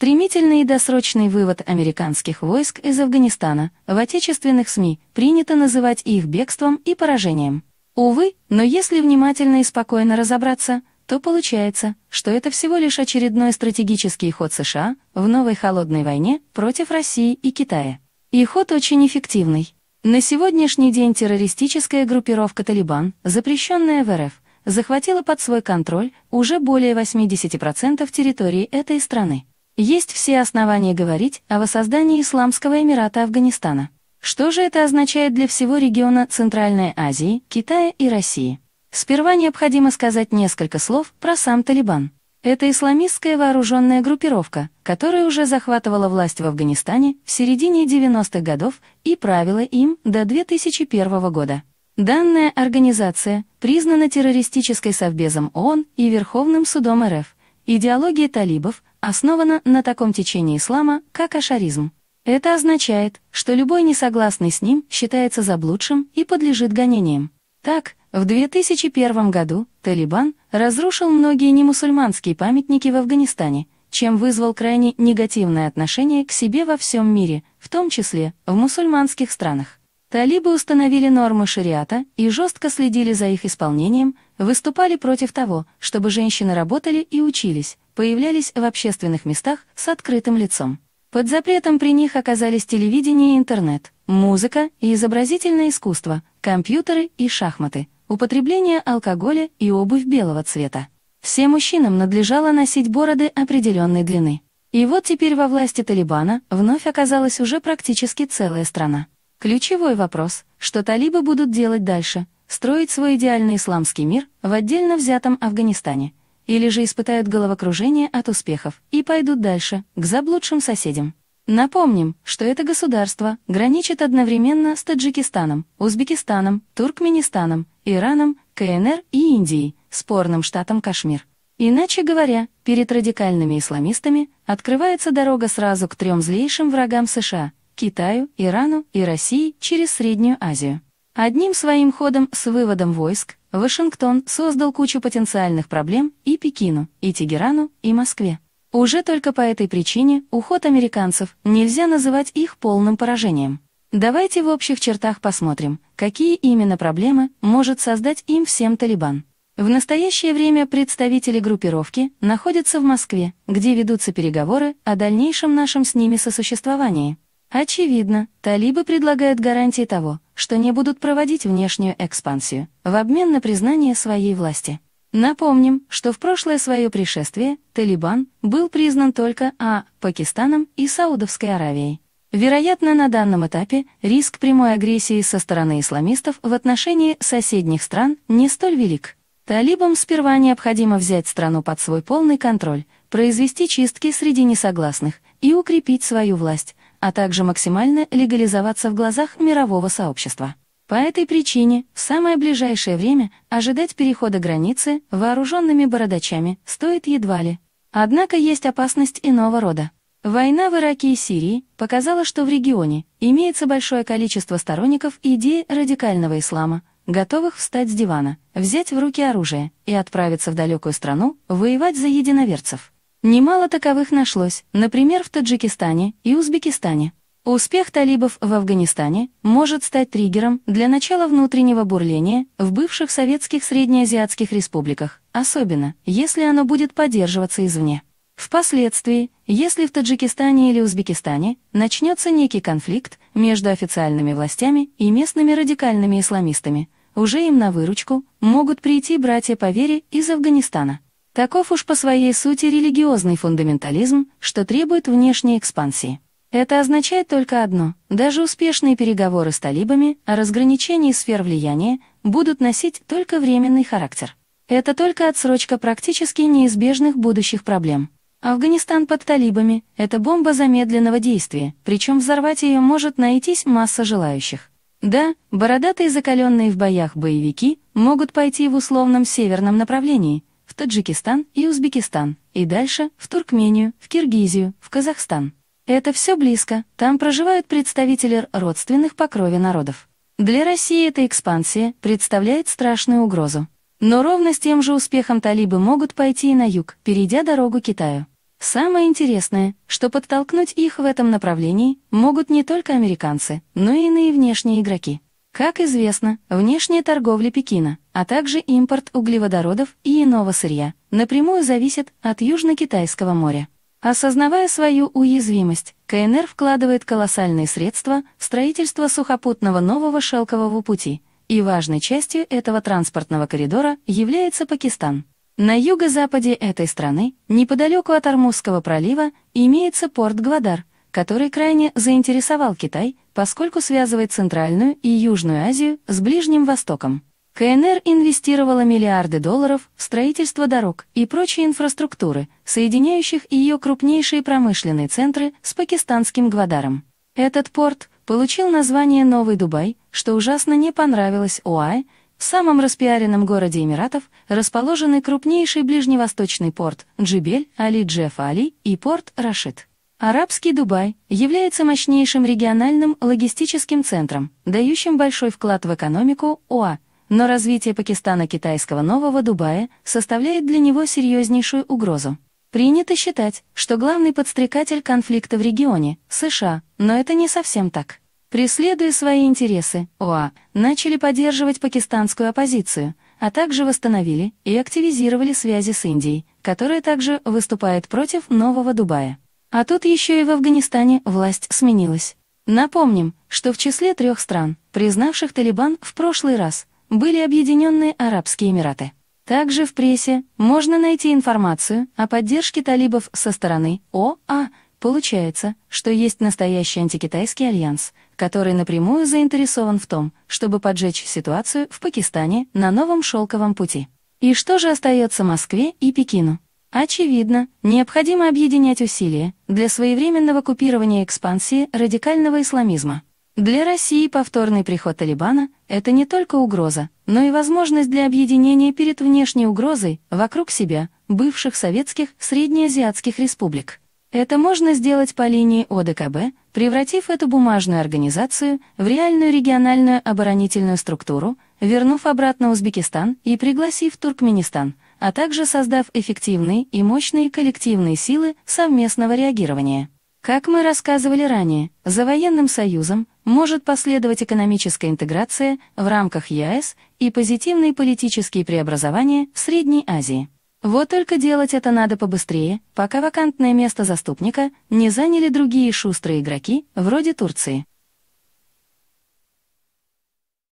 Стремительный и досрочный вывод американских войск из Афганистана в отечественных СМИ принято называть их бегством и поражением. Увы, но если внимательно и спокойно разобраться, то получается, что это всего лишь очередной стратегический ход США в новой холодной войне против России и Китая. И ход очень эффективный. На сегодняшний день террористическая группировка «Талибан», запрещенная в РФ, захватила под свой контроль уже более 80% территории этой страны. Есть все основания говорить о воссоздании Исламского Эмирата Афганистана. Что же это означает для всего региона Центральной Азии, Китая и России? Сперва необходимо сказать несколько слов про сам Талибан. Это исламистская вооруженная группировка, которая уже захватывала власть в Афганистане в середине 90-х годов и правила им до 2001 года. Данная организация признана террористической Совбезом ООН и Верховным судом РФ. Идеология талибов основана на таком течении ислама, как ашаризм. Это означает, что любой несогласный с ним считается заблудшим и подлежит гонениям. Так, в 2001 году Талибан разрушил многие немусульманские памятники в Афганистане, чем вызвал крайне негативное отношение к себе во всем мире, в том числе в мусульманских странах. Талибы установили нормы шариата и жестко следили за их исполнением – выступали против того, чтобы женщины работали и учились, появлялись в общественных местах с открытым лицом. Под запретом при них оказались телевидение и интернет, музыка и изобразительное искусство, компьютеры и шахматы, употребление алкоголя и обувь белого цвета. Всем мужчинам надлежало носить бороды определенной длины. И вот теперь во власти Талибана вновь оказалась уже практически целая страна. Ключевой вопрос, что талибы будут делать дальше – строить свой идеальный исламский мир в отдельно взятом Афганистане, или же испытают головокружение от успехов и пойдут дальше, к заблудшим соседям. Напомним, что это государство граничит одновременно с Таджикистаном, Узбекистаном, Туркменистаном, Ираном, КНР и Индией, спорным штатом Кашмир. Иначе говоря, перед радикальными исламистами открывается дорога сразу к трем злейшим врагам США – Китаю, Ирану и России через Среднюю Азию. Одним своим ходом с выводом войск Вашингтон создал кучу потенциальных проблем и Пекину, и Тегерану, и Москве. Уже только по этой причине уход американцев нельзя называть их полным поражением. Давайте в общих чертах посмотрим, какие именно проблемы может создать им всем Талибан. В настоящее время представители группировки находятся в Москве, где ведутся переговоры о дальнейшем нашем с ними сосуществовании. Очевидно, талибы предлагают гарантии того, что не будут проводить внешнюю экспансию в обмен на признание своей власти. Напомним, что в прошлое свое пришествие Талибан был признан только А. Пакистаном и Саудовской Аравией. Вероятно, на данном этапе риск прямой агрессии со стороны исламистов в отношении соседних стран не столь велик. Талибам сперва необходимо взять страну под свой полный контроль, произвести чистки среди несогласных и укрепить свою власть, а также максимально легализоваться в глазах мирового сообщества. По этой причине в самое ближайшее время ожидать перехода границы вооруженными бородачами стоит едва ли. Однако есть опасность иного рода. Война в Ираке и Сирии показала, что в регионе имеется большое количество сторонников идеи радикального ислама, готовых встать с дивана, взять в руки оружие и отправиться в далекую страну воевать за единоверцев. Немало таковых нашлось, например, в Таджикистане и Узбекистане. Успех талибов в Афганистане может стать триггером для начала внутреннего бурления в бывших советских среднеазиатских республиках, особенно если оно будет поддерживаться извне. Впоследствии, если в Таджикистане или Узбекистане начнется некий конфликт между официальными властями и местными радикальными исламистами, уже им на выручку могут прийти братья по вере из Афганистана. Таков уж по своей сути религиозный фундаментализм, что требует внешней экспансии. Это означает только одно. Даже успешные переговоры с талибами о разграничении сфер влияния будут носить только временный характер. Это только отсрочка практически неизбежных будущих проблем. Афганистан под талибами – это бомба замедленного действия, причем взорвать ее может найтись масса желающих. Да, бородатые закаленные в боях боевики могут пойти в условном северном направлении, в Таджикистан и Узбекистан, и дальше в Туркмению, в Киргизию, в Казахстан. Это все близко, там проживают представители родственных по крови народов. Для России эта экспансия представляет страшную угрозу. Но ровно с тем же успехом талибы могут пойти и на юг, перейдя дорогу Китаю. Самое интересное, что подтолкнуть их в этом направлении могут не только американцы, но и иные внешние игроки. Как известно, внешняя торговля Пекина – а также импорт углеводородов и иного сырья, напрямую зависят от Южно-Китайского моря. Осознавая свою уязвимость, КНР вкладывает колоссальные средства в строительство сухопутного нового шелкового пути, и важной частью этого транспортного коридора является Пакистан. На юго-западе этой страны, неподалеку от Армузского пролива, имеется порт Гвадар, который крайне заинтересовал Китай, поскольку связывает Центральную и Южную Азию с Ближним Востоком. КНР инвестировала миллиарды долларов в строительство дорог и прочей инфраструктуры, соединяющих ее крупнейшие промышленные центры с пакистанским Гвадаром. Этот порт получил название «Новый Дубай», что ужасно не понравилось ОАЭ, в самом распиаренном городе Эмиратов расположены крупнейший ближневосточный порт Джибель, Али Джефф Али и порт Рашид. Арабский Дубай является мощнейшим региональным логистическим центром, дающим большой вклад в экономику ОАЭ но развитие Пакистана китайского Нового Дубая составляет для него серьезнейшую угрозу. Принято считать, что главный подстрекатель конфликта в регионе – США, но это не совсем так. Преследуя свои интересы, ОА начали поддерживать пакистанскую оппозицию, а также восстановили и активизировали связи с Индией, которая также выступает против Нового Дубая. А тут еще и в Афганистане власть сменилась. Напомним, что в числе трех стран, признавших Талибан в прошлый раз – были Объединенные Арабские Эмираты. Также в прессе можно найти информацию о поддержке талибов со стороны ОА. Получается, что есть настоящий антикитайский альянс, который напрямую заинтересован в том, чтобы поджечь ситуацию в Пакистане на новом шелковом пути. И что же остается Москве и Пекину? Очевидно, необходимо объединять усилия для своевременного купирования экспансии радикального исламизма. Для России повторный приход Талибана – это не только угроза, но и возможность для объединения перед внешней угрозой вокруг себя бывших советских среднеазиатских республик. Это можно сделать по линии ОДКБ, превратив эту бумажную организацию в реальную региональную оборонительную структуру, вернув обратно Узбекистан и пригласив Туркменистан, а также создав эффективные и мощные коллективные силы совместного реагирования. Как мы рассказывали ранее, за военным союзом может последовать экономическая интеграция в рамках ЕАЭС и позитивные политические преобразования в Средней Азии. Вот только делать это надо побыстрее, пока вакантное место заступника не заняли другие шустрые игроки, вроде Турции.